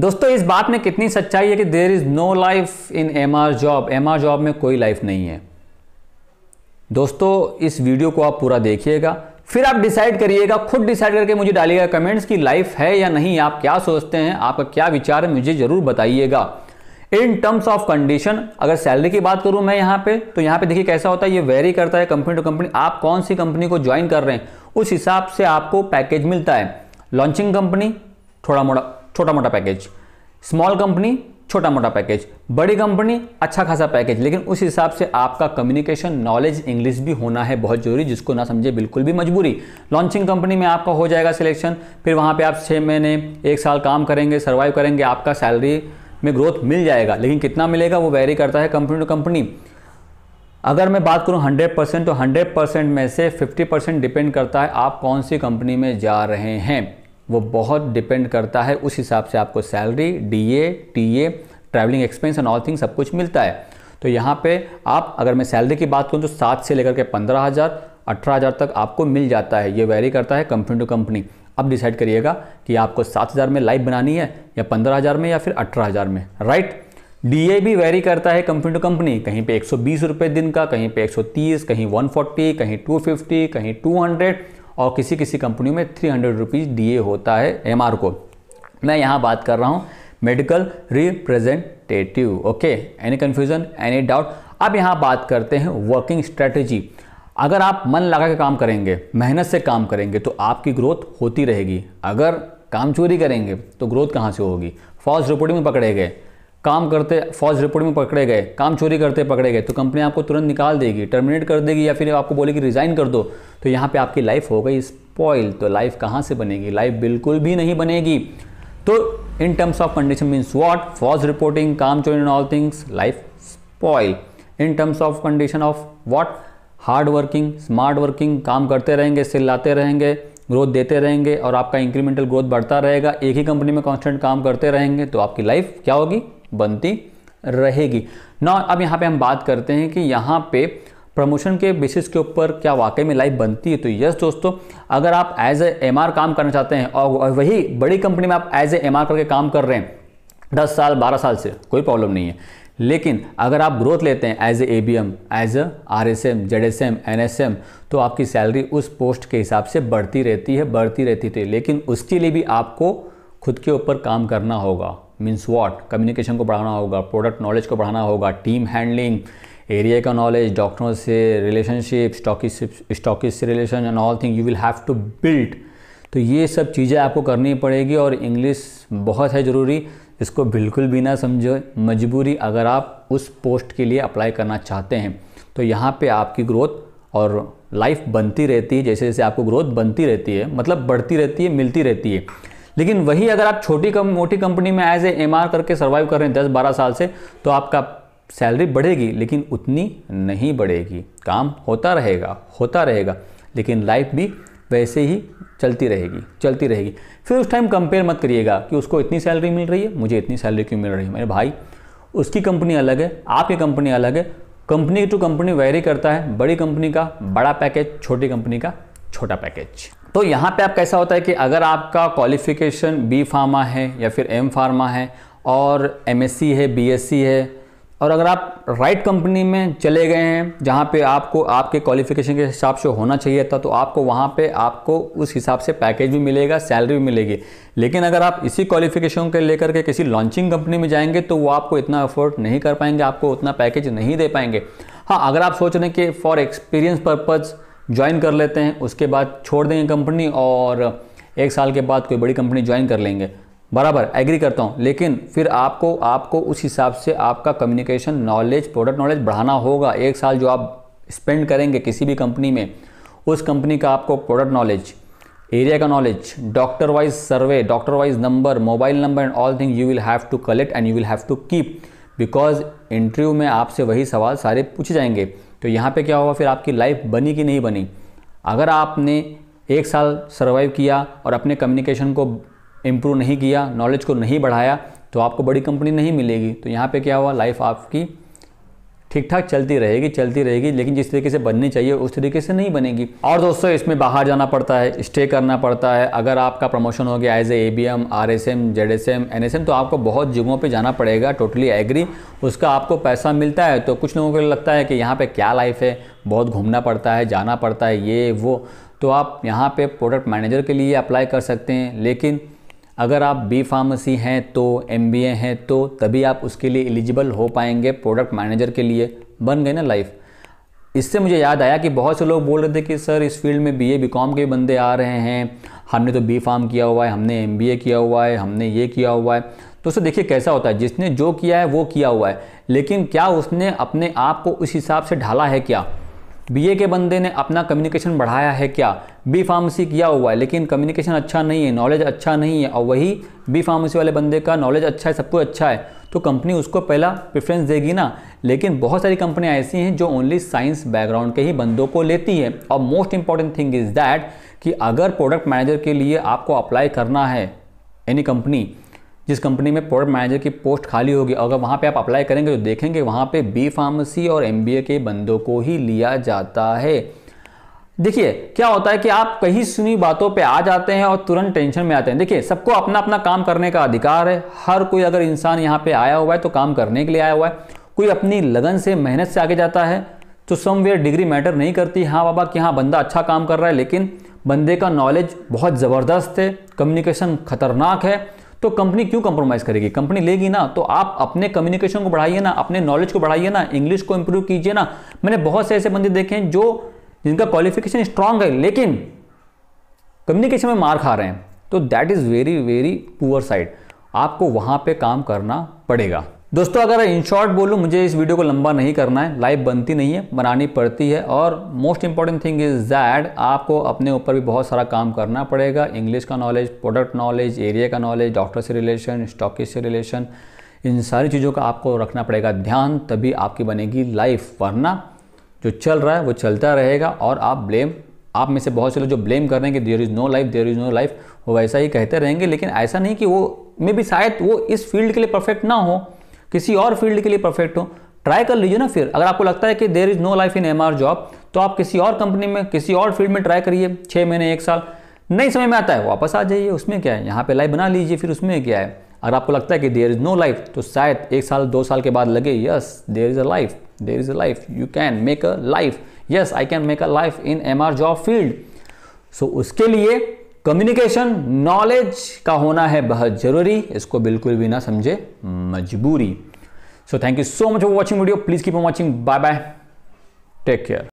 दोस्तों इस बात में कितनी सच्चाई है कि there is no life in M R job M R job में कोई लाइफ नहीं है दोस्तों इस वीडियो को आप पूरा देखिएगा फिर आप डिसाइड करिएगा खुद डिसाइड करके मुझे डालिएगा कमेंट्स की लाइफ है या नहीं आप क्या सोचते हैं आपका क्या विचार है मुझे ज़रूर बताइएगा इन टर्म्स ऑफ कंडीशन अगर सैलरी की बात करूं मैं यहां पे तो यहां पे देखिए कैसा होता है ये वेरी करता है कंपनी टू कंपनी आप कौन सी कंपनी को ज्वाइन कर रहे हैं उस हिसाब से आपको पैकेज मिलता है लॉन्चिंग कंपनी थोड़ा मोड़ा छोटा मोटा पैकेज स्मॉल कंपनी छोटा मोटा पैकेज बड़ी कंपनी अच्छा खासा पैकेज लेकिन उस हिसाब से आपका कम्युनिकेशन नॉलेज इंग्लिश भी होना है बहुत जरूरी जिसको ना समझे बिल्कुल भी मजबूरी लॉन्चिंग कंपनी में आपका हो जाएगा सिलेक्शन फिर वहाँ पे आप छः महीने एक साल काम करेंगे सर्वाइव करेंगे आपका सैलरी में ग्रोथ मिल जाएगा लेकिन कितना मिलेगा वो वेरी करता है कंपनी टू कंपनी अगर मैं बात करूँ हंड्रेड परसेंट तो हंड्रेड परसेंट में से फिफ्टी परसेंट डिपेंड करता है आप कौन सी कंपनी में जा रहे हैं वो बहुत डिपेंड करता है उस हिसाब से आपको salary DA TA travelling expense and all thing सब कुछ मिलता है तो यहाँ पे आप अगर मैं सैलरी की बात करूँ तो सात से लेकर के पंद्रह हज़ार अठारह हज़ार तक आपको मिल जाता है ये वेरी करता है कंपनी टू कंपनी अब डिसाइड करिएगा कि आपको सात हज़ार में लाइफ बनानी है या पंद्रह हज़ार में या फिर अठारह हज़ार में राइट ए भी वेरी करता है कंपनी टू कंपनी कहीं पे एक सौ दिन का कहीं पे तीस कहीं फोर्टी कहीं फिफ्टी कहीं हंड्रेड और किसी किसी कंपनी में थ्री हंड्रेड रुपीज़ डी होता है एम को मैं यहाँ बात कर रहा हूँ medical representative okay any confusion any doubt अब यहाँ बात करते हैं वर्किंग स्ट्रेटजी अगर आप मन लगा के काम करेंगे मेहनत से काम करेंगे तो आपकी ग्रोथ होती रहेगी अगर काम चोरी करेंगे तो ग्रोथ कहाँ से होगी फॉल्स रिपोर्टिंग में पकड़े गए काम करते फॉल्स रिपोर्ट में पकड़े गए काम चोरी करते पकड़े गए तो कंपनी आपको तुरंत निकाल देगी टर्मिनेट कर देगी या फिर आपको बोलेगी रिज़ाइन कर दो तो यहाँ पे आपकी लाइफ हो गई स्पॉइल तो लाइफ कहाँ से बनेगी लाइफ बिल्कुल भी नहीं बनेगी तो in terms of condition means what false reporting काम चोरी in all things life spoil in terms of condition of what hard working smart working काम करते रहेंगे सिल लाते रहेंगे ग्रोथ देते रहेंगे और आपका इंक्रीमेंटल ग्रोथ बढ़ता रहेगा एक ही कंपनी में कांस्टेंट काम करते रहेंगे तो आपकी लाइफ क्या होगी बनती रहेगी ना अब यहाँ पे हम बात करते हैं कि यहाँ पे प्रमोशन के बेसिस के ऊपर क्या वाकई में लाइफ बनती है तो यस दोस्तों अगर आप एज ए एम काम करना चाहते हैं और वही बड़ी कंपनी में आप एज ए एम करके काम कर रहे हैं दस साल बारह साल से कोई प्रॉब्लम नहीं है लेकिन अगर आप ग्रोथ लेते हैं as a A B M as a R S M Z S M N S M तो आपकी सैलरी उस पोस्ट के हिसाब से बढ़ती रहती है बढ़ती रहती थी लेकिन उसके लिए भी आपको खुद के ऊपर काम करना होगा मीन्स वॉट कम्युनिकेशन को बढ़ाना होगा प्रोडक्ट नॉलेज को बढ़ाना होगा टीम हैंडलिंग एरिया का नॉलेज डॉक्टरों से रिलेशनशिप स्टॉकिस स्टॉकिस से relation and all thing you will have to build तो ये सब चीज़ें आपको करनी पड़ेगी और इंग्लिश बहुत है ज़रूरी इसको बिल्कुल भी ना समझो मजबूरी अगर आप उस पोस्ट के लिए अप्लाई करना चाहते हैं तो यहाँ पे आपकी ग्रोथ और लाइफ बनती रहती है जैसे जैसे आपको ग्रोथ बनती रहती है मतलब बढ़ती रहती है मिलती रहती है लेकिन वही अगर आप छोटी कम मोटी कंपनी में एज ए एम करके सर्वाइव कर रहे हैं दस बारह साल से तो आपका सैलरी बढ़ेगी लेकिन उतनी नहीं बढ़ेगी काम होता रहेगा होता रहेगा लेकिन लाइफ भी वैसे ही चलती रहेगी चलती रहेगी फिर उस टाइम कंपेयर मत करिएगा कि उसको इतनी सैलरी मिल रही है मुझे इतनी सैलरी क्यों मिल रही है मेरे भाई उसकी कंपनी अलग है आपकी कंपनी अलग है कंपनी टू कंपनी वेरी करता है बड़ी कंपनी का बड़ा पैकेज छोटी कंपनी का छोटा पैकेज तो यहाँ पे आप कैसा होता है कि अगर आपका क्वालिफिकेशन बी फार्मा है या फिर एम फार्मा है और एम है बी है और अगर आप राइट कंपनी में चले गए हैं जहाँ पे आपको आपके क्वालिफिकेशन के हिसाब से होना चाहिए था तो आपको वहाँ पे आपको उस हिसाब से पैकेज भी मिलेगा सैलरी भी मिलेगी लेकिन अगर आप इसी क्वालिफिकेशन के लेकर के किसी लॉन्चिंग कंपनी में जाएंगे तो वो आपको इतना अफोर्ड नहीं कर पाएंगे आपको उतना पैकेज नहीं दे पाएंगे हाँ अगर आप सोच रहे हैं कि फॉर एक्सपीरियंस पर्पज़ ज्वाइन कर लेते हैं उसके बाद छोड़ देंगे कंपनी और एक साल के बाद कोई बड़ी कंपनी ज्वाइन कर लेंगे बराबर एग्री करता हूँ लेकिन फिर आपको आपको उस हिसाब से आपका कम्युनिकेशन नॉलेज प्रोडक्ट नॉलेज बढ़ाना होगा एक साल जो आप स्पेंड करेंगे किसी भी कंपनी में उस कंपनी का आपको प्रोडक्ट नॉलेज एरिया का knowledge doctor wise survey doctor wise number mobile number and all thing you will have to collect and you will have to keep because interview में आपसे वही सवाल सारे पूछे जाएंगे तो यहाँ पे क्या होगा फिर आपकी लाइफ बनी कि नहीं बनी अगर आपने एक साल सर्वाइव किया और अपने कम्युनिकेशन को इम्प्रूव नहीं किया नॉलेज को नहीं बढ़ाया तो आपको बड़ी कंपनी नहीं मिलेगी तो यहाँ पे क्या हुआ लाइफ आपकी ठीक ठाक चलती रहेगी चलती रहेगी लेकिन जिस तरीके से बननी चाहिए उस तरीके से नहीं बनेगी और दोस्तों इसमें बाहर जाना पड़ता है स्टे करना पड़ता है अगर आपका प्रमोशन हो गया as A B M R S M Z S M N S M तो आपको बहुत जगहों पे जाना पड़ेगा टोटली एग्री उसका आपको पैसा मिलता है तो कुछ लोगों को लगता है कि यहाँ पर क्या लाइफ है बहुत घूमना पड़ता है जाना पड़ता है ये वो तो आप यहाँ पर प्रोडक्ट मैनेजर के लिए अप्लाई कर सकते हैं लेकिन अगर आप बी फार्मेसी हैं तो एम हैं तो तभी आप उसके लिए एलिजिबल हो पाएंगे प्रोडक्ट मैनेजर के लिए बन गए ना लाइफ इससे मुझे याद आया कि बहुत से लोग बोल रहे थे कि सर इस फील्ड में बी ए बी कॉम के बंदे आ रहे हैं हमने तो बी फार्म किया हुआ है हमने एम किया हुआ है हमने ये किया हुआ है तो सर देखिए कैसा होता है जिसने जो किया है वो किया हुआ है लेकिन क्या उसने अपने आप को उस हिसाब से ढाला है क्या बीए के बंदे ने अपना कम्युनिकेशन बढ़ाया है क्या बी फार्मेसी किया हुआ है लेकिन कम्युनिकेशन अच्छा नहीं है नॉलेज अच्छा नहीं है और वही बी फार्मेसी वाले बंदे का नॉलेज अच्छा है सब कुछ अच्छा है तो कंपनी उसको पहला प्रेफरेंस देगी ना लेकिन बहुत सारी कंपनियाँ ऐसी हैं जो ओनली साइंस बैकग्राउंड के ही बंदों को लेती है और most important thing is that कि अगर प्रोडक्ट मैनेजर के लिए आपको अप्लाई करना है एनी कंपनी जिस कंपनी में प्रोडक्ट मैनेजर की पोस्ट खाली होगी अगर वहाँ पे आप अप्लाई करेंगे तो देखेंगे वहाँ पे बी फार्मेसी और एम के बंदों को ही लिया जाता है देखिए क्या होता है कि आप कहीं सुनी बातों पे आ जाते हैं और तुरंत टेंशन में आते हैं देखिए सबको अपना अपना काम करने का अधिकार है हर कोई अगर इंसान यहाँ पर आया हुआ है तो काम करने के लिए आया हुआ है कोई अपनी लगन से मेहनत से आगे जाता है तो समवेयर डिग्री मैटर नहीं करती हाँ बाबा कि हाँ बंदा अच्छा काम कर रहा है लेकिन बंदे का नॉलेज बहुत ज़बरदस्त है कम्युनिकेशन खतरनाक है तो कंपनी क्यों कंप्रोमाइज़ करेगी कंपनी लेगी ना तो आप अपने कम्युनिकेशन को बढ़ाइए ना अपने नॉलेज को बढ़ाइए ना इंग्लिश को इंप्रूव कीजिए ना मैंने बहुत से ऐसे बंदे देखे हैं जो जिनका क्वालिफिकेशन स्ट्रांग है लेकिन कम्युनिकेशन में मार खा रहे हैं तो that is very very poor side आपको वहाँ पर काम करना पड़ेगा दोस्तों अगर इन शॉर्ट बोलूँ मुझे इस वीडियो को लंबा नहीं करना है लाइव बनती नहीं है बनानी पड़ती है और most important thing is that आपको अपने ऊपर भी बहुत सारा काम करना पड़ेगा इंग्लिश का नॉलेज प्रोडक्ट नॉलेज एरिया का नॉलेज डॉक्टर से रिलेशन स्टॉक से रिलेशन इन सारी चीज़ों का आपको रखना पड़ेगा ध्यान तभी आपकी बनेगी लाइफ वरना जो चल रहा है वो चलता रहेगा और आप ब्लेम आप में से बहुत से लोग जो ब्लेम कर रहे हैं कि there is no life there is no life वो वैसा ही कहते रहेंगे लेकिन ऐसा नहीं कि वो मे भी शायद वो इस फील्ड के लिए परफेक्ट ना हो किसी और फील्ड के लिए परफेक्ट हो ट्राई कर लीजिए ना फिर अगर आपको लगता है कि there is no life in M job तो आप किसी और कंपनी में किसी और फील्ड में ट्राई करिए छः महीने एक साल नहीं समय में आता है वापस आ जाइए उसमें क्या है यहाँ पे लाइफ बना लीजिए फिर उसमें क्या है अगर आपको लगता है कि देर इज़ नो लाइफ तो शायद एक साल दो साल के बाद लगे yes there is a life there is a life you can make a life yes I can make a life in M job field so उसके लिए कम्युनिकेशन नॉलेज का होना है बहुत जरूरी इसको बिल्कुल भी ना समझे मजबूरी so thank you so much for watching video please keep on watching bye bye take care